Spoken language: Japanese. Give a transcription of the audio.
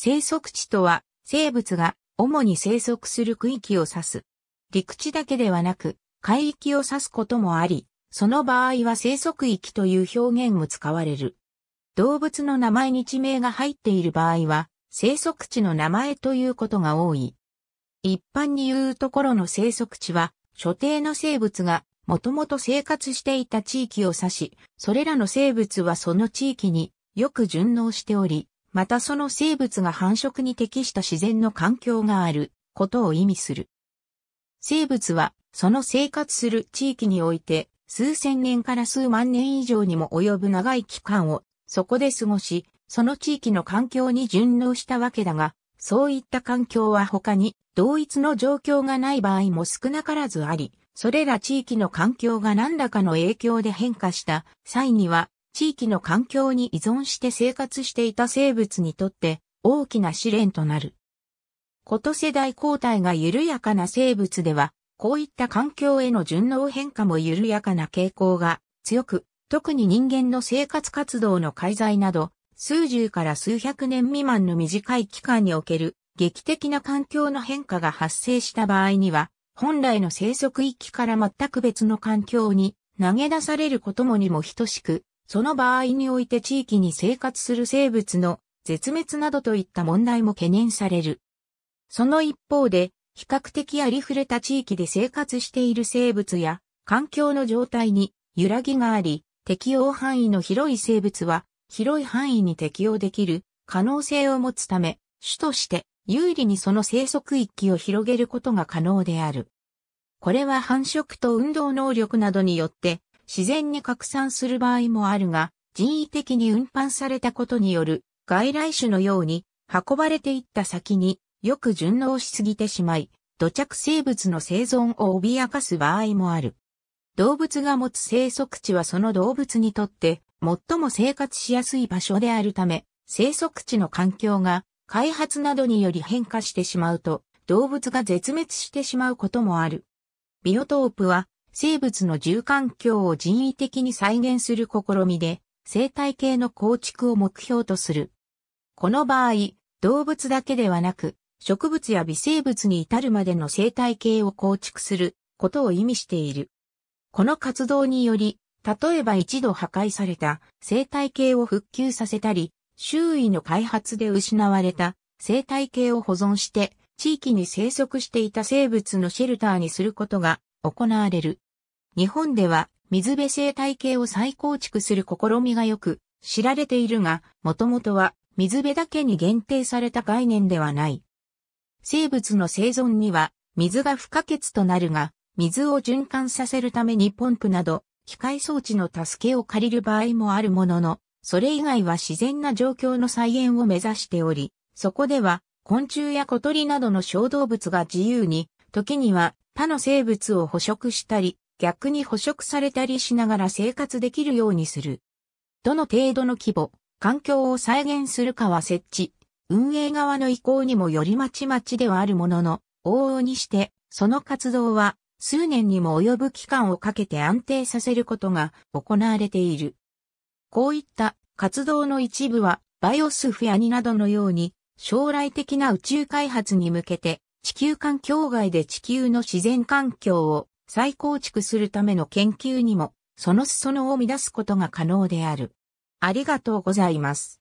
生息地とは、生物が主に生息する区域を指す。陸地だけではなく、海域を指すこともあり、その場合は生息域という表現も使われる。動物の名前に地名が入っている場合は、生息地の名前ということが多い。一般に言うところの生息地は、所定の生物がもともと生活していた地域を指し、それらの生物はその地域によく順応しており、またその生物が繁殖に適した自然の環境があることを意味する。生物はその生活する地域において数千年から数万年以上にも及ぶ長い期間をそこで過ごし、その地域の環境に順応したわけだが、そういった環境は他に同一の状況がない場合も少なからずあり、それら地域の環境が何らかの影響で変化した際には地域の環境に依存して生活していた生物にとって大きな試練となる。こと世代交代が緩やかな生物では、こういった環境への順応変化も緩やかな傾向が強く、特に人間の生活活動の介在など、数十から数百年未満の短い期間における劇的な環境の変化が発生した場合には、本来の生息域から全く別の環境に投げ出されることもにも等しく、その場合において地域に生活する生物の絶滅などといった問題も懸念される。その一方で、比較的ありふれた地域で生活している生物や環境の状態に揺らぎがあり、適応範囲の広い生物は広い範囲に適用できる可能性を持つため、種として有利にその生息域を広げることが可能である。これは繁殖と運動能力などによって自然に拡散する場合もあるが、人為的に運搬されたことによる外来種のように運ばれていった先によく順応しすぎてしまい、土着生物の生存を脅かす場合もある。動物が持つ生息地はその動物にとって最も生活しやすい場所であるため、生息地の環境が開発などにより変化してしまうと、動物が絶滅してしまうこともある。ビオトープは生物の住環境を人為的に再現する試みで、生態系の構築を目標とする。この場合、動物だけではなく、植物や微生物に至るまでの生態系を構築することを意味している。この活動により、例えば一度破壊された生態系を復旧させたり、周囲の開発で失われた生態系を保存して、地域に生息していた生物のシェルターにすることが行われる。日本では水辺生態系を再構築する試みがよく知られているが、もともとは水辺だけに限定された概念ではない。生物の生存には水が不可欠となるが、水を循環させるためにポンプなど機械装置の助けを借りる場合もあるものの、それ以外は自然な状況の再現を目指しており、そこでは昆虫や小鳥などの小動物が自由に、時には他の生物を捕食したり、逆に捕食されたりしながら生活できるようにする。どの程度の規模、環境を再現するかは設置、運営側の意向にもよりまちまちではあるものの、往々にして、その活動は数年にも及ぶ期間をかけて安定させることが行われている。こういった活動の一部はバイオスフェアになどのように将来的な宇宙開発に向けて地球環境外で地球の自然環境を再構築するための研究にも、その裾野を乱すことが可能である。ありがとうございます。